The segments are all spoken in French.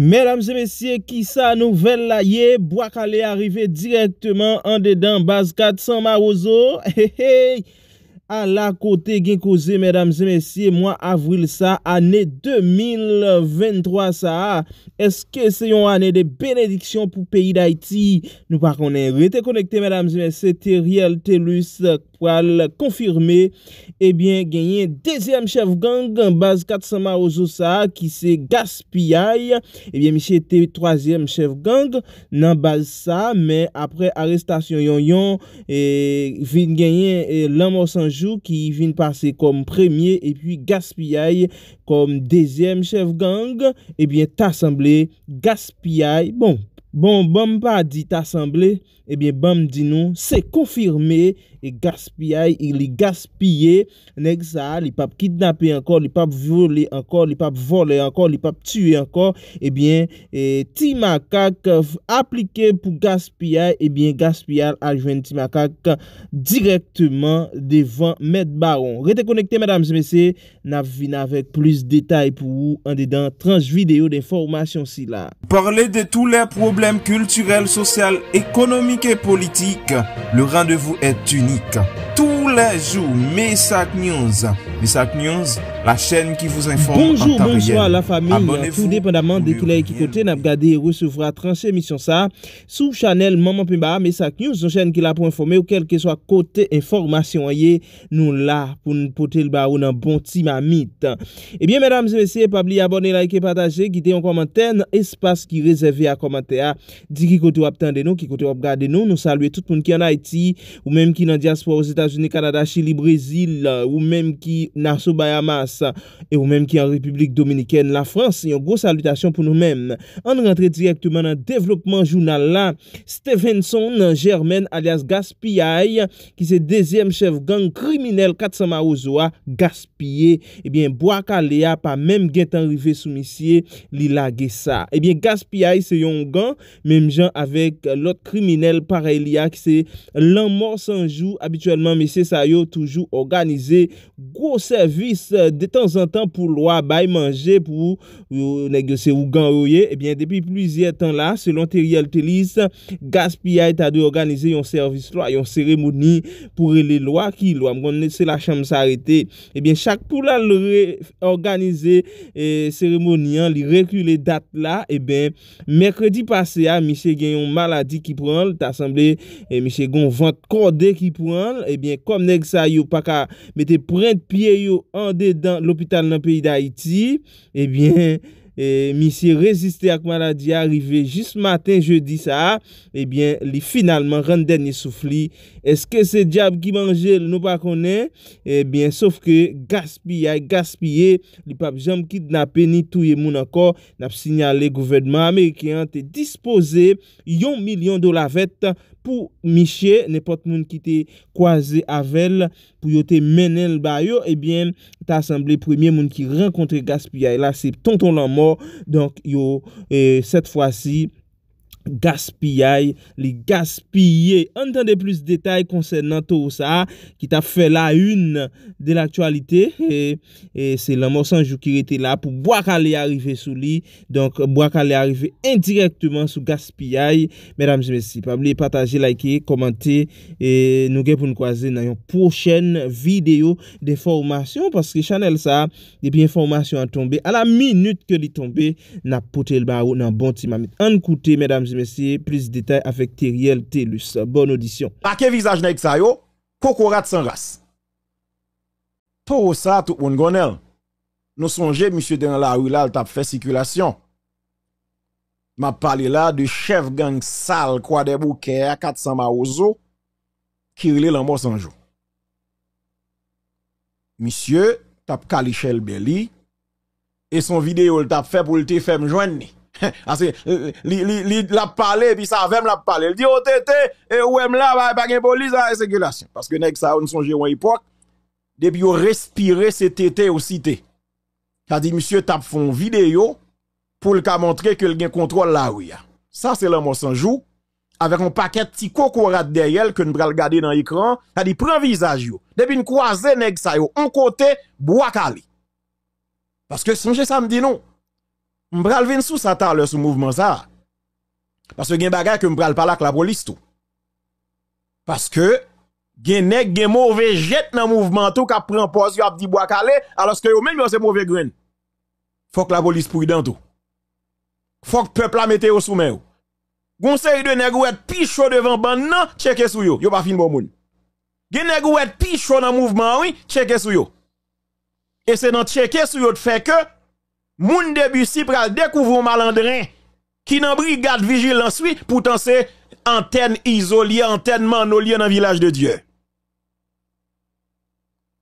Mèdames et mèsyè, ki sa nouvel la ye, boak ale arive direktyman an de dan, baz kat san ma ozo. A la kote gen kouze, mèdames et mèsyè, mwa avril sa, anè 2023 sa. Eske se yon anè de benediksyon pou peyi da iti. Nou pa konen rete konekte, mèdames et mèsyè, teri el telus konen. pou al konfirme, ebyen genyen dezyem chev gang, base katsama ozosa, ki se gaspiyay, ebyen misye te trozyem chev gang, nan base sa, men apre arrestasyon yon yon, e, vin genyen e, lanmousanjou, ki vin pase kom premye, e puis gaspiyay, kom dezyem chev gang, ebyen tasemble gaspiyay, bon. Bon, Bamba eh eh eh, euh, a dit asemble Ebyen, Bamba di nou se konfirme E gaspiyay, il li gaspiyay Nek sa, li pap kidnapye ankor Li pap vole ankor Li pap vole ankor, li pap tue ankor Ebyen, Timakak Aplike pou gaspiyay Ebyen, gaspiyal a jwen Timakak Direktman Devan Medbaron Rete konekte, madame, zeme se Navina vek plis detay pou ou An de dan trans video de formasyon si la Parle de tou le problem culturel social économique et politique le rendez-vous est unique. tous les jours, MESAC News MESAC News, la chaîne qui vous informe en tariel, abonnez-vous tout dépendamment de qui l'aïkikote n'abgade et recevra tranche émission sa sous chanel Maman Pimba, MESAC News son chaîne qui l'a pour informer ou quel que soit côté information aïe, nous l'a pour nous porter le baron en bon timamit, et eh bien mesdames et messieurs pas blie abonnez, likez, partagez, guidez en commentaire, espace qui réservez en commentaire, dit qui cote ou abtendez nous qui cote ou abgadez nous, nous saluez tout le monde qui en aïti ou même qui n'a diaspoire aux Etats ni Kanada, Chile, Brésil, euh, ou mèm ki Narsou Bayamas e ou mèm ki an Republik Dominikène. La France, yon gros salutasyon pou nou mèm. An rentre direktman an devlopman jounal la, Stevenson nan Germaine alias Gaspiaï ki se dèzièm chev gang kriminel Katsama Ozoa, Gaspié e eh bèm Boakalea pa mèm Gentan Rivé Soumissié, Lila Gessa. E eh bèm Gaspiaï se yon gang, mèm jan avèk lot kriminel para Elia ki se l'an mor sanjou, abituellement misye sa yo toujou organize gwo servis euh, de tan zan tan pou lwa bay manje pou yo euh, negose ou gan roye ebyen depi pluizye tan la, selon teri al telis, gaspia ta do organize yon servis lwa, yon seremoni pou re le lwa ki lwa mgon nese la chanm sa arete ebyen chak pou la lwe organize euh, seremoni an li reku le dat la, ebyen eh mekredi pase a, misye gen yon maladi ki pran, ta asemble eh, misye gon vant kode ki pran, ebyen eh Ebyen, kom neg sa yo pak a mette prent piye yo ande dan l'opital nan peyi da iti. Ebyen, eh eh, mi si reziste ak maladi arive jist matin jeudi sa. Ebyen, eh li finalman rande nye soufli. Eske se diyab ki manje l nou pa konen? Ebyen, sof ke gaspye, gaspye, li pap jom kit na peni touye moun akor. Nap sinyal le gouvedman Amerikyan te dispose yon milyon do lavette pou Miche, nepot moun ki te kwaze avel, pou yo te menel ba yo, ebyen ta asemble premye moun ki renkontre Gaspia, e la se tonton lan mor donk yo, e set fwa si gaspillay, li gaspillay an tan de plus detay konsen nan to ou sa, ki ta fe la un de l'aktualite e se lan monsanjou ki rete la pou bwa ka li arive sou li donk bwa ka li arive indirektman sou gaspillay, medam zime si pa mli pataje, like, komante e nou gen pou nkwaze na yon pochen video de formasyon, paske chanel sa depi informasyon a tombe, a la minute ke li tombe, na pote l barou nan bon ti mamit, an koute medam zime messieurs, plus de détails avec Teriel Telus. Bonne audition. Pake visage nek sa yo, kokorat sans race. Pour ça, tout moun gonel. Nous songez, monsieur, dans la rue là, il fait circulation. M'a parlé là de chef gang sale, quoi des bouquets à 400 maozo, qui relève l'en sans jour. Monsieur, tape Kalichel Belly et son vidéo, il fait pour le te faire me joindre. Parce que, euh, euh, l'a parlé, puis ça avait l'a parlé. Il dit, oh, tété, et où est là, pas de police, la circulation. Parce que, nèg, ça, on songe à époque, depuis on respirait, c'est tété ou cité. Ça dit, monsieur, tape fond vidéo pour le montrer que le contrôle la oui. Ça, c'est l'amour sans jour. Avec un paquet de petits cocorades derrière que nous allons regarder dans l'écran. Ça dit, prends visage, yo. Depuis une croisée, nèg, ça, yo. Un côté, bois calé. Parce que, songe ça me dit non. M'bral vin sous sa t'a sous mouvement ça. Parce que gen bagay que m'bral pas là la police tout. Parce que gen nèg gen mauvais jet dans mouvement tout k'ap prend pose yo ap di bois calé alors que yo même yo c'est mauvais grain. Faut que la police prudente tout. Faut que peuple la mette au sous main. Gon série de nèg ou être devant ban nan, checker sou yo, yo pas fin bon moun. Gen nèg ou être pi dans mouvement oui, checker sou yo. Et c'est dans checker sou yo de fait que moun Debussy pral découvrir malandrin qui nan brigade vigilance oui pourtant c'est antenne isolée antenne manolier dans village de Dieu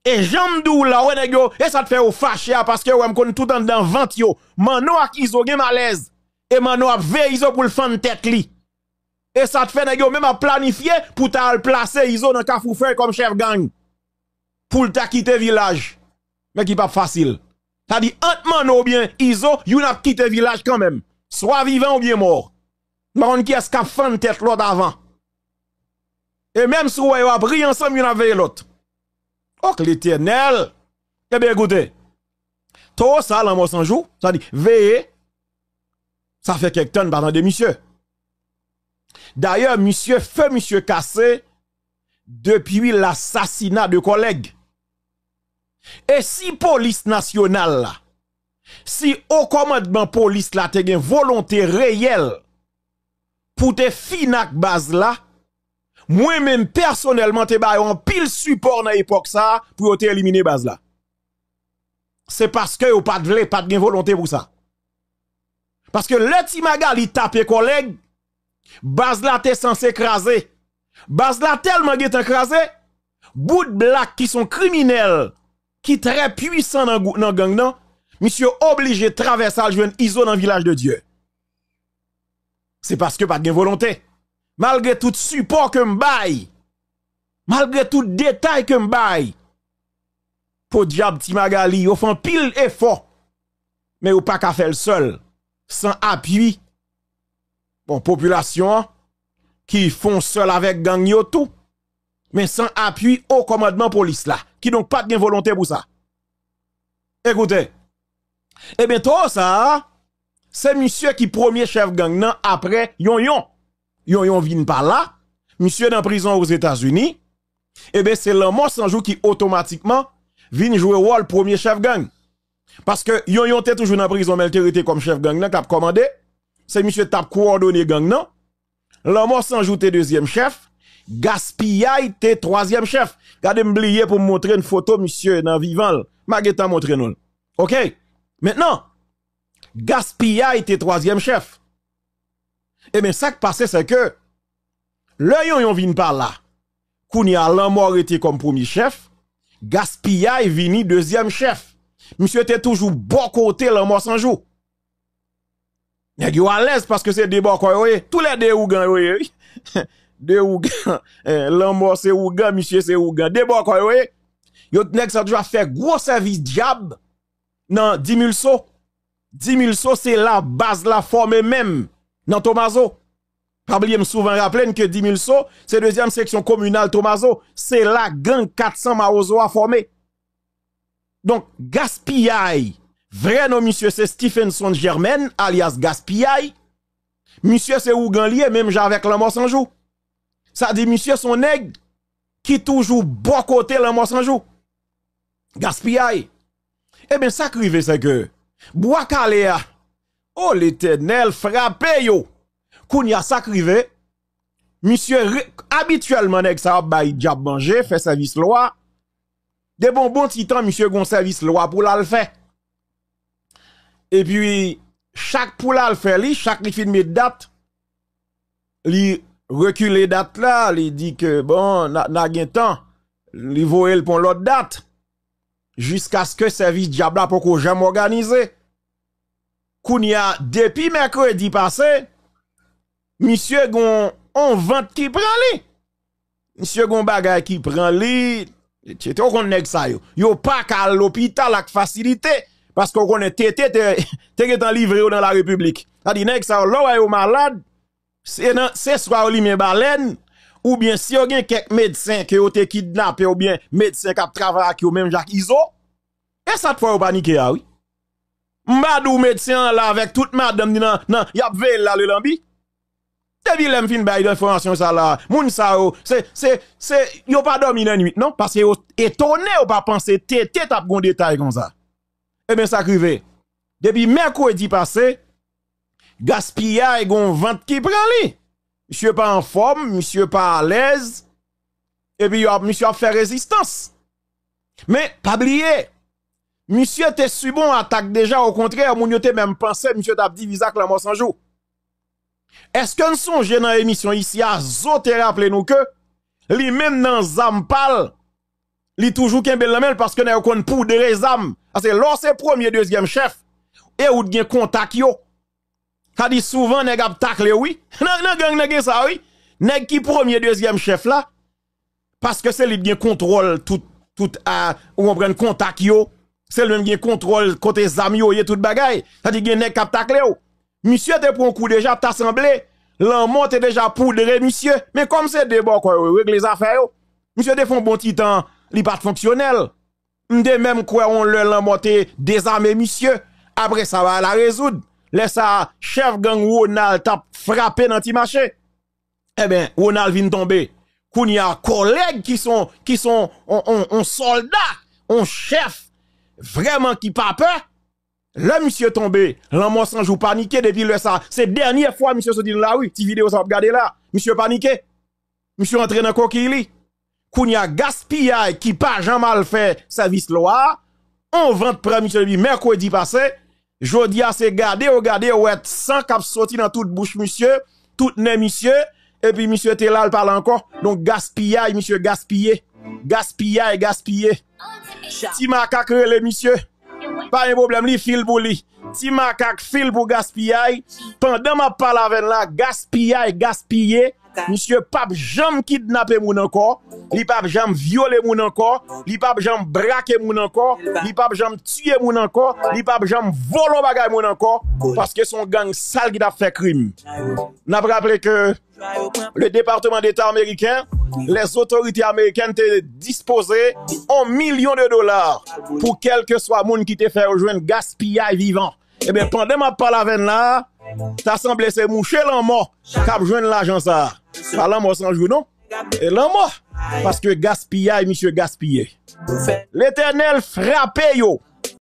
et j'aime la ouais nèg et ça te fait au fâché hein, parce que ouais me tout en dans vent yo mano ak iso gen malaise et mano a ve iso pour le fan tête li et ça te fait même à planifier pour ta placer iso dans kafoufe comme chef gang pour ta quitter village mais qui pas facile T'as dit, Antman ou bien Iso, you n'a quitté village quand même. Soit vivant ou bien mort. Mais on qui est-ce qu'a fait tête l'autre avant. Et même si vous avez pris ensemble, vous avez l'autre. Oh, l'éternel. Eh bien, écoutez. Tout ça, l'amour sans jour, ça dit, veillez. Ça fait quelques temps, pardon, de monsieur. D'ailleurs, monsieur fait monsieur cassé depuis l'assassinat de collègues. Et si police nationale si au commandement police là une volonté réelle pour te finak base là, moi-même personnellement te un pile support dans l'époque ça pour te éliminer base C'est parce que ou pas de pas de volonté pour ça. Parce que le Timagali tape collègue, base là t'es censé écraser. Base là tellement est écrasé, bout de black qui sont criminels qui très puissant dans le gang, non? Monsieur obligé de traverser le ISO dans le village de Dieu. C'est parce que pas de volonté. Malgré tout support que bail, malgré tout détail que bail. pour diable Magali, ils font pile effort, mais ou pas qu'à faire seul, sans appui. Bon, population, qui font seul avec gang tout mais sans appui au commandement police là, qui n'ont pas de volonté pour ça. Écoutez, eh bien, tout ça, c'est monsieur qui premier chef gang non après yon yon. Yon yon vient par là, monsieur dans prison aux États-Unis, eh bien, c'est l'homme sans qui automatiquement vient jouer rôle premier chef gang. Parce que yon yon était toujours dans prison, mais était comme chef gang qui a commandé. C'est monsieur a coordonné gang non, L'homme sans jour deuxième chef. Gaspillay était troisième chef. Gardez m'oublier pour montrer une photo, monsieur, dans vivant. vous montre nous. OK? Maintenant, Gaspillay était troisième chef. Eh bien, ça qui passait, c'est que, le yon vin par là. Kounia Lamor était comme premier chef. est vini deuxième chef. Monsieur était toujours bon côté Lamor sans jour. N'a yo à l'aise parce que c'est des bon Tous les deux ou de Ougan, eh, l'amour c'est Ougan, monsieur c'est Ougan. De bon, quoi, oui. Yot nek ça doit faire gros service diable. nan 10 000 so. 10 000 so, c'est la base, la forme même. Dans Tomazo. Pas me souvent rappeler que 10 000 so, c'est deuxième section communale Tomazo. C'est la gang 400 Maozo a formé. Donc, Gaspillai Vrai nom, monsieur, c'est Stephenson Germain, alias Gaspillay. Monsieur, c'est Ougan lié, même j'avais avec l'amour sans jou ça dit, monsieur, son nèg qui toujours bon côté le mort sans jour. Gaspillage. Eh bien, ça crive, c'est que, bois caléa, ah, oh l'éternel frappe yo. Kounia ça monsieur, habituellement, nèg ça va diable manger, fait service loi. Des bon bon titan, monsieur, gon service loi pour la le faire. Et puis, chaque pour la le faire, chaque li de date, li reculer date là, il dit que bon, n'a de temps, il voyait pour l'autre date jusqu'à ce que service diable pour organisé, qu'il y Kounia depuis mercredi passé, monsieur gon on vente qui prend lui. Monsieur gon bagay qui prend lui, etc. on connaît ça yo. Yo pas qu'à l'hôpital avec facilité parce qu'on est tété tété dans livré dans la République. Ça dit nèg ça là yo malade c'est soit ou li baleine, ou bien si yon gen quelques médecin qui a été kidnappé ou bien médecin qui a travaillé avec même Jacques Iso, et ça te fait paniquer, ah oui. madou médecin là avec toute madame dit non, non, y a veille là le lambi. Depuis l'aime fin bail d'information ça là, moun ça c'est c'est c'est yo pas dormi la nuit non parce que étonné ou pas penser tété t'a gon détail comme ça. et eh bien ça arrivé. Depuis mercredi passé, gaspillage gon vente qui prend lui Monsieur pas en forme, monsieur pas à l'aise. Et puis monsieur a fait résistance. Mais pas oublier, monsieur t'es su bon attaque déjà au contraire, mon t'es même pensé monsieur t'a dit la mort sans jour. Est-ce que nous sommes dans l'émission ici à Zoté rappeler nous que lui même dans Zampal, li toujours qu'un bel lamel parce que n'a qu'on poudre les âmes. Parce que lorsque c'est premier deuxième chef et ou gen contact yo T'as dit souvent, nèg ap tacle, oui. Nan, nan gang, nèg ça, oui. Nèg qui premier, deuxième chef là. Parce que c'est lui qui contrôle tout, tout, à, euh, ou on contact C'est lui qui contrôle côté zami yo, tout bagay. ça dit, nèg kap tacle, Monsieur te prend coup déjà, t'as semblé. L'enmont est déjà poudré, monsieur. Mais comme c'est débat, quoi, avec les affaires, yo. Monsieur te font bon petit temps, li pas fonctionnel. M'de même quoi, on le désarmé, monsieur. Après ça va la résoudre. Laisse sa chef gang Ronald t'a frappé dans marché. Eh ben, Ronald vient tomber. Koun y a collègues qui sont, qui sont, on, soldat, on chef, vraiment qui pas peur. Le monsieur tombé, l'homme sans jour paniqué depuis le ça. C'est dernière fois monsieur se là oui. oui petite vidéo ça regarder là. Monsieur paniqué. Monsieur entré dans coquille. Koun y a gaspillage qui pas jamais mal fait service loi. On vente premier monsieur mercredi passé. Jodi a se gade, ou gade, ou être sans cap sorti dans toute bouche, monsieur, toute nez, monsieur, et puis monsieur était là, il parle encore. Donc gaspillage, monsieur, gaspillé. Gaspillage, gaspillé. Si macaque le monsieur, pas un problème, li fil pour lui, Si macaque fil pour gaspillage, pendant ma parle avec la, gaspillage, gaspillé. Monsieur Pape jamais kidnapper moun encore, li pape jamais violer moun encore, li pape jamais braquer moun encore, li pape jamais tuer moun encore, li pape jamais voler bagay moun encore parce que son gang sale qui a fait crime. N'a rappelé que le département d'État américain, les autorités américaines te disposées en millions de dollars pour quel que soit moun qui te fait rejoindre gaspillage vivant. Eh bien pendant ma parole avec là T'as semblé se moucher l'an mort, cap joindre l'agent ça. Pas l'an mort sans jouer, non? Et l'an mort. Parce que gaspillage, monsieur gaspillé. L'éternel frappé yo.